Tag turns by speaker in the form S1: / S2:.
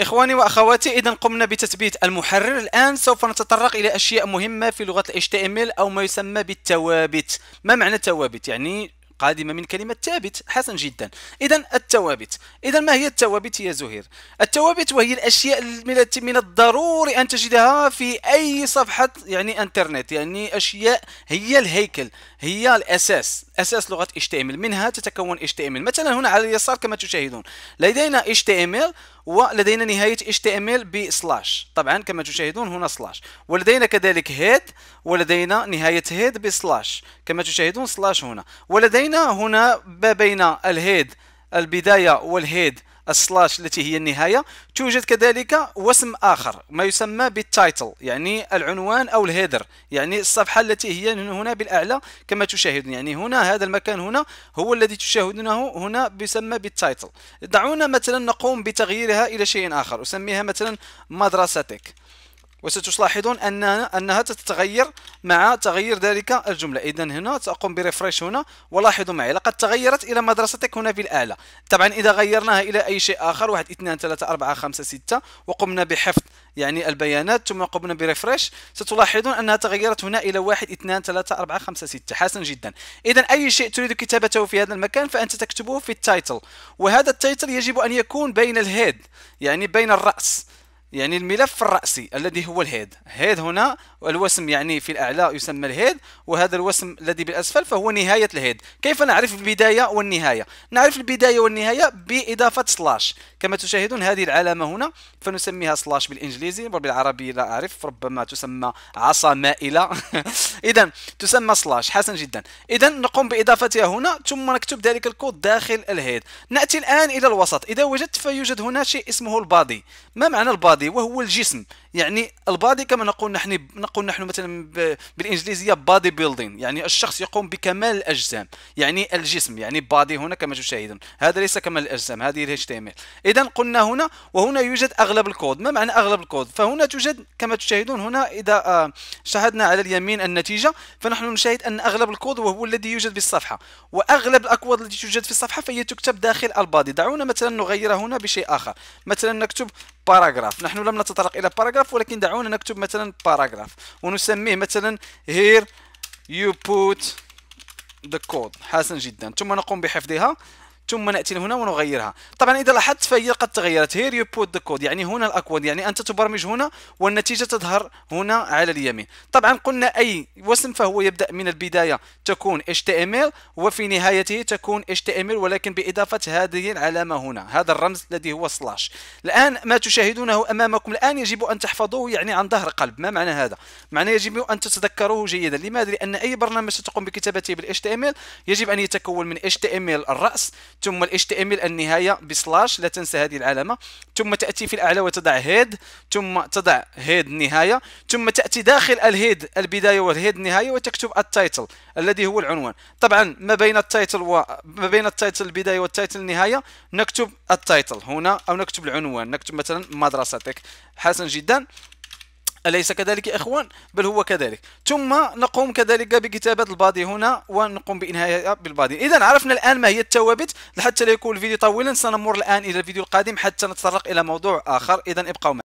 S1: إخواني وأخواتي إذا قمنا بتثبيت المحرر الآن سوف نتطرق إلى أشياء مهمة في لغة HTML أو ما يسمى بالتوابت ما معنى التوابت؟ يعني قادمة من كلمة ثابت حسن جدا إذا التوابت إذا ما هي التوابت يا زهير التوابت وهي الأشياء التي من الضروري أن تجدها في أي صفحة يعني أنترنت يعني أشياء هي الهيكل هي الأساس أساس لغة HTML منها تتكون HTML مثلا هنا على اليسار كما تشاهدون لدينا HTML ولدينا نهاية HTML بسلاش طبعا كما تشاهدون هنا سلاش ولدينا كذلك head ولدينا نهاية head بسلاش كما تشاهدون سلاش هنا ولدينا هنا ما بين الهيد البداية والهيد السلاش التي هي النهاية توجد كذلك وسم آخر ما يسمى بالتايتل يعني العنوان أو الهيدر يعني الصفحة التي هي هنا بالأعلى كما تشاهدون يعني هنا هذا المكان هنا هو الذي تشاهدونه هنا يسمى بالتايتل دعونا مثلا نقوم بتغييرها إلى شيء آخر أسميها مثلا مدرستك وستلاحظون أنها, أنها تتغير مع تغير ذلك الجملة إذا هنا سأقوم بريفريش هنا ولاحظوا معي لقد تغيرت إلى مدرستك هنا في الآلة طبعا إذا غيرناها إلى أي شيء آخر واحد اثنان ثلاثة أربعة خمسة ستة وقمنا بحفظ يعني البيانات ثم قمنا بريفريش ستلاحظون أنها تغيرت هنا إلى واحد اثنان ثلاثة أربعة خمسة ستة حسن جدا إذا أي شيء تريد كتابته في هذا المكان فأنت تكتبه في التايتل وهذا التايتل يجب أن يكون بين الهيد يعني بين الرأس يعني الملف الرأسي الذي هو الهيد هيد هنا الوسم يعني في الأعلى يسمى الهيد وهذا الوسم الذي بالأسفل فهو نهاية الهيد كيف نعرف البداية والنهاية نعرف البداية والنهاية بإضافة سلاش كما تشاهدون هذه العلامة هنا فنسميها سلاش بالإنجليزي وبالعربي لا أعرف ربما تسمى عصا مائلة إذا تسمى سلاش حسن جدا إذا نقوم بإضافتها هنا ثم نكتب ذلك الكود داخل الهيد نأتي الآن إلى الوسط إذا وجدت فيوجد هنا شيء اسمه البادي ما معنى البادي وهو الجسم يعني البادي كما نقول نحن نقول نحن مثلا بالانجليزيه بادي بيلدينغ يعني الشخص يقوم بكمال الاجسام يعني الجسم يعني بادي هنا كما تشاهدون هذا ليس كمال الاجسام هذه الاتش تي ام اذا قلنا هنا وهنا يوجد اغلب الكود ما معنى اغلب الكود فهنا توجد كما تشاهدون هنا اذا آه، شاهدنا على اليمين النتيجه فنحن نشاهد ان اغلب الكود وهو الذي يوجد بالصفحه واغلب الاكواد التي توجد في الصفحه فهي تكتب داخل البادي دعونا مثلا نغير هنا بشيء اخر مثلا نكتب باراجراف نحن لم نتطرق الى باراجراف باراجراف ولكن دعونا نكتب مثلا باراجراف ونسميه مثلا here you put the code حسن جدا ثم نقوم بحفظها ثم ناتي هنا ونغيرها طبعا اذا لاحظت فهي قد تغيرت هير يو بوت ذا كود يعني هنا الاكواد يعني انت تبرمج هنا والنتيجه تظهر هنا على اليمين طبعا قلنا اي وسم فهو يبدا من البدايه تكون ام ال وفي نهايته تكون ام ال ولكن باضافه هذه العلامه هنا هذا الرمز الذي هو سلاش الان ما تشاهدونه امامكم الان يجب ان تحفظوه يعني عن ظهر قلب ما معنى هذا معنى يجب ان تتذكروه جيدا لماذا لان اي برنامج ستقوم بكتابته بال ال يجب ان يتكون من ام ال الراس ثم ال HTML النهايه بسلاش لا تنسى هذه العلامه ثم تاتي في الاعلى وتضع هيد ثم تضع هيد النهايه ثم تاتي داخل الهيد البدايه والهيد النهايه وتكتب التايتل الذي هو العنوان طبعا ما بين التايتل وما بين التايتل البدايه والتايتل النهايه نكتب التايتل هنا او نكتب العنوان نكتب مثلا مدرستك حسن جدا أليس كذلك يا إخوان؟ بل هو كذلك ثم نقوم كذلك بكتابة البادي هنا ونقوم بإنهائها بالبادي إذا عرفنا الآن ما هي الثوابت حتى لا يكون الفيديو طويلا سنمر الآن إلى الفيديو القادم حتى نتطرق إلى موضوع آخر إذا ابقوا معنا